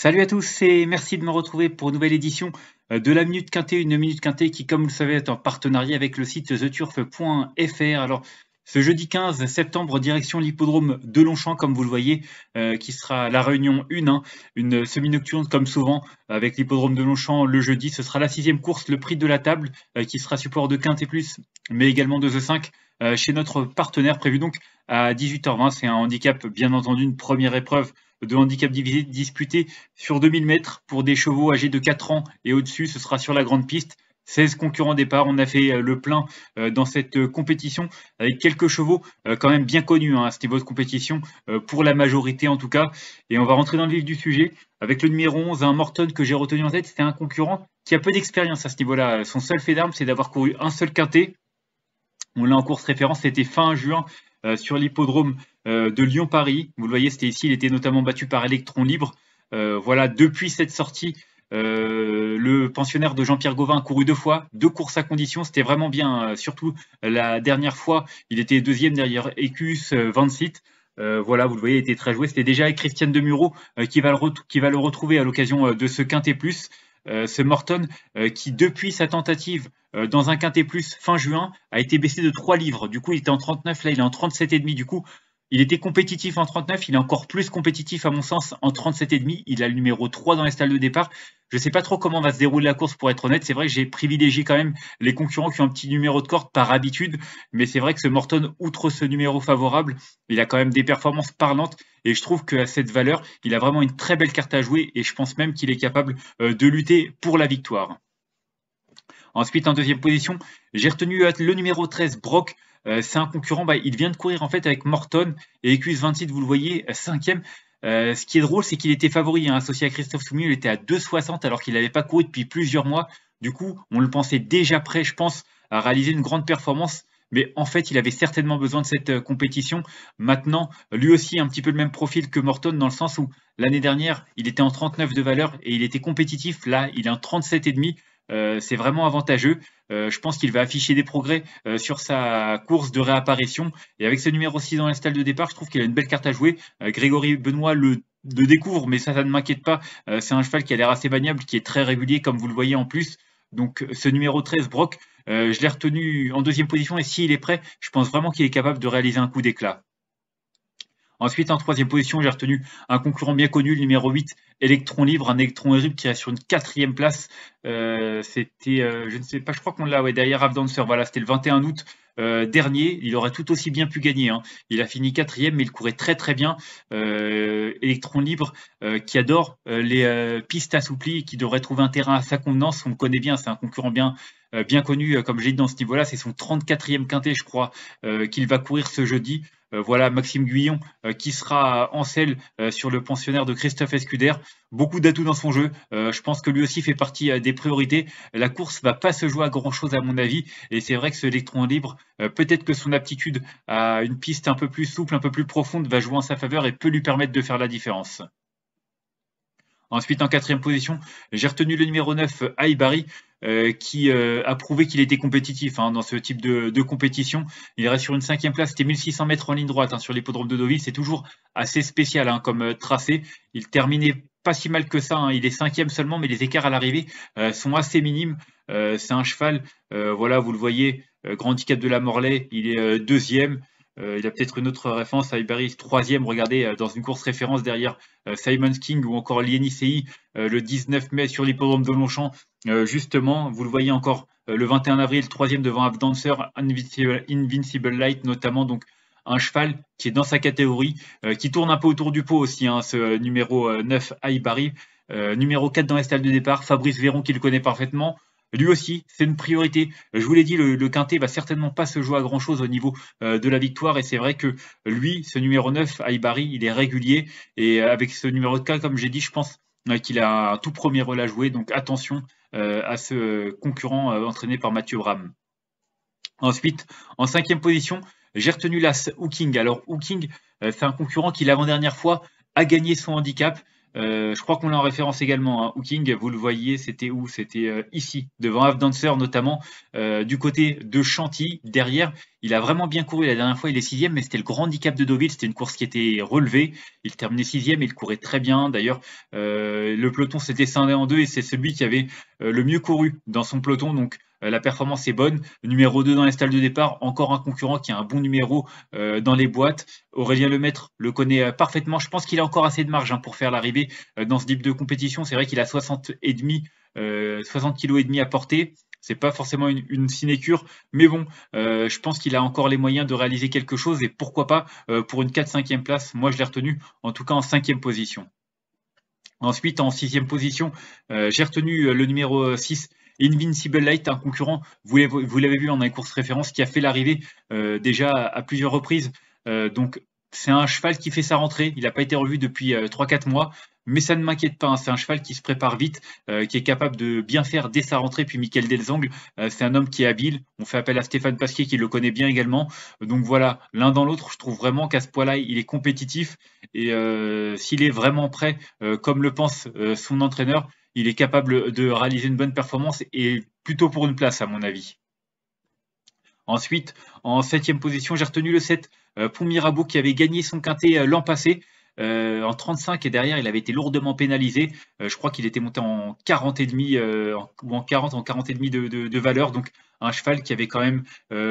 Salut à tous et merci de me retrouver pour une nouvelle édition euh, de la Minute Quintée, une Minute Quintée qui, comme vous le savez, est en partenariat avec le site theturf.fr. Alors, ce jeudi 15 septembre, direction l'hippodrome de Longchamp, comme vous le voyez, euh, qui sera la réunion 1, hein, une semi-nocturne comme souvent avec l'hippodrome de Longchamp le jeudi. Ce sera la sixième course, le prix de la table, euh, qui sera support de Quintée, Plus, mais également de The 5 chez notre partenaire, prévu donc à 18h20. C'est un handicap, bien entendu, une première épreuve de handicap divisé disputé sur 2000 mètres pour des chevaux âgés de 4 ans et au-dessus. Ce sera sur la grande piste. 16 concurrents départ, on a fait euh, le plein euh, dans cette euh, compétition avec quelques chevaux quand même bien connus. Hein, ce C'était votre compétition pour la majorité en tout cas. Et on va rentrer dans le vif du sujet avec le numéro 11, un Morton que j'ai retenu en tête. C'était un concurrent qui a peu d'expérience à ce niveau-là. Son seul fait d'armes c'est d'avoir couru un seul quintet. On l'a en course référence, c'était fin juin euh, sur l'hippodrome euh, de Lyon-Paris. Vous le voyez, c'était ici. Il était notamment battu par Electron Libre. Euh, voilà, depuis cette sortie, le pensionnaire de Jean-Pierre Gauvin a couru deux fois, deux courses à condition, c'était vraiment bien. surtout la dernière fois, il était deuxième derrière Ecus voilà, vous le voyez, il était très joué. C'était déjà avec Christiane Demuro qui, va le qui va le retrouver à l'occasion de ce Quintet Plus. Euh, ce Morton euh, qui, depuis sa tentative euh, dans un quintet plus fin juin, a été baissé de 3 livres. Du coup, il était en 39, là il est en 37,5. Du coup, il était compétitif en 39, il est encore plus compétitif à mon sens en 37,5. Il a le numéro 3 dans les stalles de départ. Je ne sais pas trop comment va se dérouler la course pour être honnête. C'est vrai que j'ai privilégié quand même les concurrents qui ont un petit numéro de corde par habitude. Mais c'est vrai que ce Morton, outre ce numéro favorable, il a quand même des performances parlantes. Et je trouve qu'à cette valeur, il a vraiment une très belle carte à jouer. Et je pense même qu'il est capable euh, de lutter pour la victoire. Ensuite, en deuxième position, j'ai retenu le numéro 13, Brock. Euh, c'est un concurrent, bah, il vient de courir en fait avec Morton et EQS 26, vous le voyez, euh, cinquième. Euh, ce qui est drôle, c'est qu'il était favori, hein, associé à Christophe Soumier, il était à 2,60 alors qu'il n'avait pas couru depuis plusieurs mois. Du coup, on le pensait déjà prêt, je pense, à réaliser une grande performance mais en fait, il avait certainement besoin de cette compétition. Maintenant, lui aussi, un petit peu le même profil que Morton, dans le sens où l'année dernière, il était en 39 de valeur et il était compétitif. Là, il est en 37,5. Euh, c'est vraiment avantageux. Euh, je pense qu'il va afficher des progrès euh, sur sa course de réapparition. Et avec ce numéro 6 dans l'installe de départ, je trouve qu'il a une belle carte à jouer. Grégory Benoît le découvre, mais ça, ça ne m'inquiète pas. c'est un cheval qui a l'air assez maniable, qui est très régulier, comme vous le voyez en plus. Donc ce numéro 13, Brock, je l'ai retenu en deuxième position, et s'il est prêt, je pense vraiment qu'il est capable de réaliser un coup d'éclat. Ensuite, en troisième position, j'ai retenu un concurrent bien connu, le numéro 8, Electron Libre, un Electron Libre qui est sur une quatrième place. Euh, c'était, euh, je ne sais pas, je crois qu'on l'a ouais, derrière Avdancer. Voilà, c'était le 21 août. Euh, dernier, il aurait tout aussi bien pu gagner. Hein. Il a fini quatrième, mais il courait très très bien. Euh, Electron Libre, euh, qui adore euh, les pistes assouplies, qui devrait trouver un terrain à sa convenance, on le connaît bien, c'est un concurrent bien, bien connu, comme j'ai dit dans ce niveau-là, c'est son 34e quintet, je crois, qu'il va courir ce jeudi. voilà Maxime Guyon qui sera en selle sur le pensionnaire de Christophe Escuder. Beaucoup d'atouts dans son jeu. je pense que lui aussi fait partie des priorités. La course va pas se jouer à grand chose à mon avis. Et c'est vrai que ce électron libre euh, peut-être que son aptitude à une piste un peu plus souple, un peu plus profonde va jouer en sa faveur et peut lui permettre de faire la différence. Ensuite, en quatrième position, j'ai retenu le numéro 9, Aibari, euh, qui euh, a prouvé qu'il était compétitif hein, dans ce type de, compétition. Il reste sur une cinquième place, c'était 1600 mètres en ligne droite hein, sur l'hippodrome de Deauville. C'est toujours assez spécial hein, comme euh, tracé. Il terminait pas si mal que ça. Il est cinquième seulement, mais les écarts à l'arrivée sont assez minimes. C'est un cheval, voilà, vous le voyez, Grand Handicap de la Morlaix, il est deuxième. Euh, il y a peut-être une autre référence à Ibaris, troisième, regardez, euh, dans une course référence derrière euh, Simon King ou encore l'INICI le 19 mai sur l'hippodrome de Longchamp. justement, vous le voyez encore le 21 avril, troisième devant Abdancer, Invincible, Invincible Light notamment. Donc, un cheval qui est dans sa catégorie, qui tourne un peu autour du pot aussi, hein, ce numéro 9 à numéro 4 dans la salle de départ, Fabrice Véron qui le connaît parfaitement lui aussi, c'est une priorité. Je vous l'ai dit, le, quinté va certainement pas se jouer à grand chose au niveau euh, de la victoire. Et c'est vrai que lui, ce numéro 9, Aibari, il est régulier. Et avec ce numéro 4, comme j'ai dit, je pense euh, qu'il a un tout premier rôle à jouer. Donc attention euh, à ce concurrent entraîné par Mathieu Bram. Ensuite, en cinquième position, j'ai retenu l'As Hooking. Alors Hooking, c'est un concurrent qui l'avant-dernière fois a gagné son handicap. Euh, je crois qu'on l'a en référence également. à hein. Hooking, vous le voyez, c'était où C'était euh, ici, devant Dancer notamment, euh, du côté de Chantilly, derrière. Il a vraiment bien couru la dernière fois, il est sixième, mais c'était le grand handicap de Deauville. C'était une course qui était relevée. Il terminait sixième, il courait très bien. D'ailleurs, le peloton s'était scindé en deux et c'est celui qui avait le mieux couru dans son peloton. Donc, euh, la performance est bonne. Numéro 2 dans les stalles de départ, encore un concurrent qui a un bon numéro euh, dans les boîtes. Aurélien Lemaître le connaît euh, parfaitement. Je pense qu'il a encore assez de marge hein, pour faire l'arrivée dans ce type de compétition. C'est vrai qu'il a 60 et demi, 60 kg et demi à porter. C'est pas forcément une, une, sinécure, mais bon, je pense qu'il a encore les moyens de réaliser quelque chose et pourquoi pas pour une 4-5e place. Moi, je l'ai retenu en tout cas en 5e position. Ensuite, en 6e position, j'ai retenu le numéro 6, Invincible Light, un concurrent, vous l'avez vu en les course référence, qui a fait l'arrivée euh, déjà à, plusieurs reprises. Euh, donc c'est un cheval qui fait sa rentrée, il n'a pas été revu depuis 3-4 euh, mois, mais ça ne m'inquiète pas, hein. c'est un cheval qui se prépare vite, qui est capable de bien faire dès sa rentrée, puis Michael Delzangle, c'est un homme qui est habile, on fait appel à Stéphane Pasquier qui le connaît bien également, donc voilà, l'un dans l'autre, je trouve vraiment qu'à ce point-là, il est compétitif, et s'il est vraiment prêt, comme le pense son entraîneur, il est capable de réaliser une bonne performance et plutôt pour une place à mon avis. Ensuite, en septième position, j'ai retenu le 7 euh, pour Mirabeau qui avait gagné son quintet euh, l'an passé. Euh, en 35 et derrière, il avait été lourdement pénalisé. je crois qu'il était monté en 40 et demi ou en 40, en 40 et demi de, valeur. Donc un cheval qui avait quand même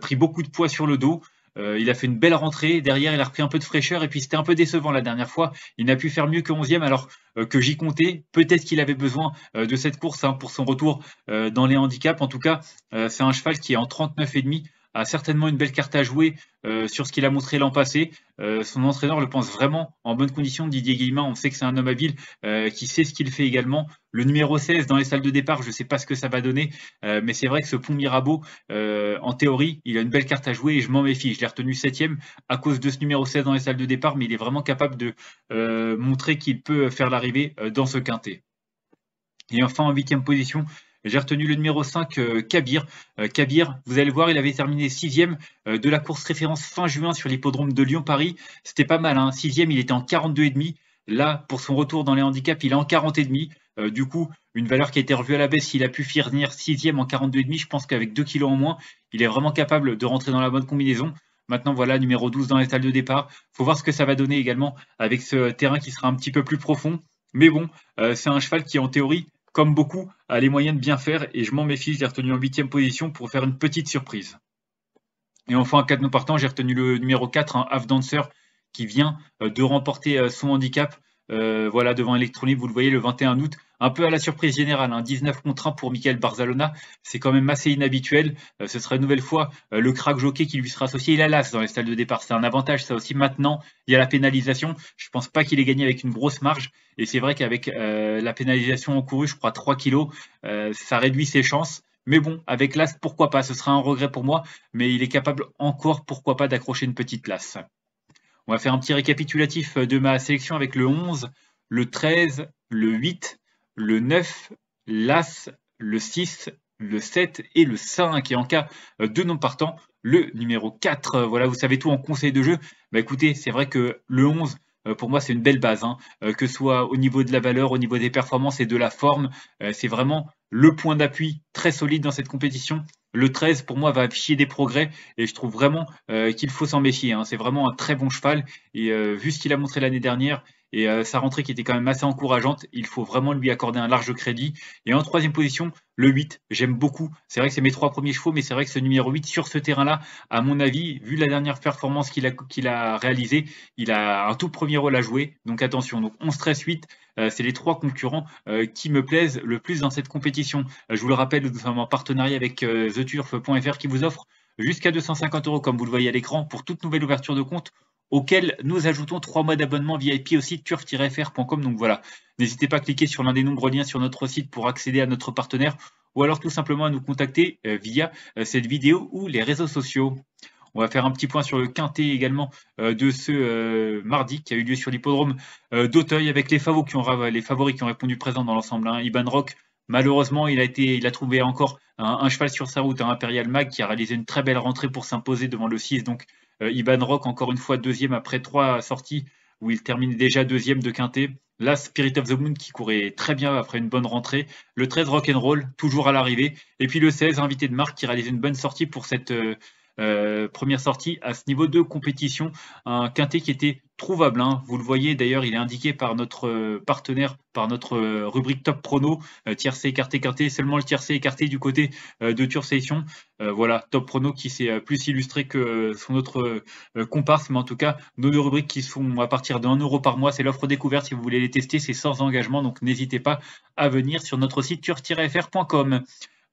pris beaucoup de poids sur le dos. Euh, il a fait une belle rentrée. Derrière, il a repris un peu de fraîcheur. Et puis, c'était un peu décevant la dernière fois. Il n'a pu faire mieux que 11e, alors euh, que j'y comptais. Peut-être qu'il avait besoin euh, de cette course hein, pour son retour dans les handicaps. En tout cas, c'est un cheval qui est en 39,5 a certainement une belle carte à jouer euh, sur ce qu'il a montré l'an passé. Euh, son entraîneur le pense vraiment en bonne condition. Didier Guillemin, on sait que c'est un homme habile euh, qui sait ce qu'il fait également. Le numéro 16 dans les salles de départ, je ne sais pas ce que ça va donner, mais c'est vrai que ce pont Mirabeau, en théorie, il a une belle carte à jouer et je m'en méfie. Je l'ai retenu septième à cause de ce numéro 16 dans les salles de départ, mais il est vraiment capable de montrer qu'il peut faire l'arrivée dans ce quintet. Et enfin, en huitième position, j'ai retenu le numéro 5, euh, Kabir. Euh, Kabir, vous allez voir, il avait terminé sixième euh, de la course référence fin juin sur l'hippodrome de Lyon-Paris. C'était pas mal, hein. sixième, il était en 42,5. Là, pour son retour dans les handicaps, il est en 40,5. demi. du coup, une valeur qui a été revue à la baisse, il a pu finir sixième en 42,5. Je pense qu'avec 2 kilos en moins, il est vraiment capable de rentrer dans la bonne combinaison. Maintenant, voilà, numéro 12 dans les salles de départ. faut voir ce que ça va donner également avec ce terrain qui sera un petit peu plus profond. Mais bon, c'est un cheval qui, en théorie, comme beaucoup, a les moyens de bien faire et je m'en méfie, j'ai retenu en huitième position pour faire une petite surprise. Et enfin, en cas de nous partant, j'ai retenu le numéro 4, un half dancer qui vient euh, de remporter euh, son handicap euh, voilà, devant Electronique vous le voyez le 21 août, un peu à la surprise générale, hein, 19 contre 1 pour Michael Barzalona, c'est quand même assez inhabituel. Euh, ce sera une nouvelle fois euh, le crack jockey qui lui sera associé. Il a l'as dans les salles de départ, c'est un avantage ça aussi. Maintenant, il y a la pénalisation, je pense pas qu'il ait gagné avec une grosse marge, et c'est vrai qu'avec la pénalisation encourue, je crois 3 kilos, ça réduit ses chances. Mais bon, avec l'as, pourquoi pas Ce sera un regret pour moi, mais il est capable encore, pourquoi pas, d'accrocher une petite place. On va faire un petit récapitulatif euh, de ma sélection avec le 11, le 13, le 8, le 9, l'As, le 6, le 7 et le 5. Et en cas euh, de non partant, le numéro 4. Euh, voilà, vous savez tout en conseil de jeu. Bah écoutez, c'est vrai que le 11, pour moi, c'est une belle base, hein. que ce soit au niveau de la valeur, au niveau des performances et de la forme. C'est vraiment le point d'appui très solide dans cette compétition le 13 pour moi va afficher des progrès et je trouve vraiment euh, qu'il faut s'en méfier. Hein. C'est vraiment un très bon cheval et euh, vu ce qu'il a montré l'année dernière, et euh, sa rentrée qui était quand même assez encourageante, il faut vraiment lui accorder un large crédit. Et en troisième position, le 8, j'aime beaucoup. C'est vrai que c'est mes trois premiers chevaux, mais c'est vrai que ce numéro 8 sur ce terrain-là, à mon avis, vu la dernière performance qu'il a, qu'il réalisée, il a un tout premier rôle à jouer. Donc attention, donc 11, 13, 8, c'est les trois concurrents euh, qui me plaisent le plus dans cette compétition. Euh, je vous le rappelle, nous sommes en partenariat avec theturf.fr qui vous offre jusqu'à 250 euros, comme vous le voyez à l'écran, pour toute nouvelle ouverture de compte auquel nous ajoutons trois mois d'abonnement VIP au site turf frcom Donc voilà, n'hésitez pas à cliquer sur l'un des nombreux liens sur notre site pour accéder à notre partenaire ou alors tout simplement à nous contacter euh, via euh, cette vidéo ou les réseaux sociaux. On va faire un petit point sur le quintet également euh, de ce mardi qui a eu lieu sur l'hippodrome d'Auteuil avec les favoris, qui ont, les favoris qui ont répondu présents dans l'ensemble. Hein. Iban Rock, Malheureusement, il a, été, trouvé encore un, cheval sur sa route, un Imperial Mag, qui a réalisé une très belle rentrée pour s'imposer devant le 6, donc euh, Iban Rock, encore une fois, deuxième après trois sorties, où il termine déjà deuxième de Quintet. Là, Spirit of the Moon qui courait très bien après une bonne rentrée. Le 13 Rock'n'Roll, toujours à l'arrivée. Et puis le 16, invité de Marc qui réalise une bonne sortie pour cette euh, euh, première sortie à ce niveau de compétition, un quintet qui était trouvable. Hein. Vous le voyez d'ailleurs, il est indiqué par notre euh, partenaire, par notre euh, rubrique top prono, euh, tiercé écarté seulement le tiercé écarté du côté de Turf voilà, top prono qui s'est plus illustré que son autre comparse, mais en tout cas, nos deux rubriques qui sont à partir de 1 euro par mois, c'est l'offre découverte. Si vous voulez les tester, c'est sans engagement, donc n'hésitez pas à venir sur notre site tur-fr.com.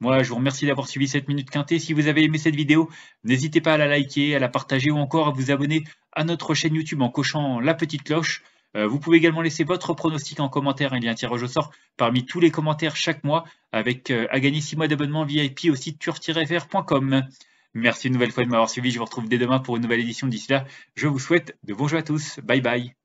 Moi, je vous remercie d'avoir suivi cette minute quintée. Si vous avez aimé cette vidéo, n'hésitez pas à la liker, à la partager ou encore à vous abonner à notre chaîne YouTube en cochant la petite cloche. Euh, vous pouvez également laisser votre pronostic en commentaire. Il y a un tirage au sort parmi tous les commentaires chaque mois avec euh, à gagner 6 mois d'abonnement VIP au site tur Merci une nouvelle fois de m'avoir suivi. Je vous retrouve dès demain pour une nouvelle édition. D'ici là, je vous souhaite de bons jeux à tous. Bye bye.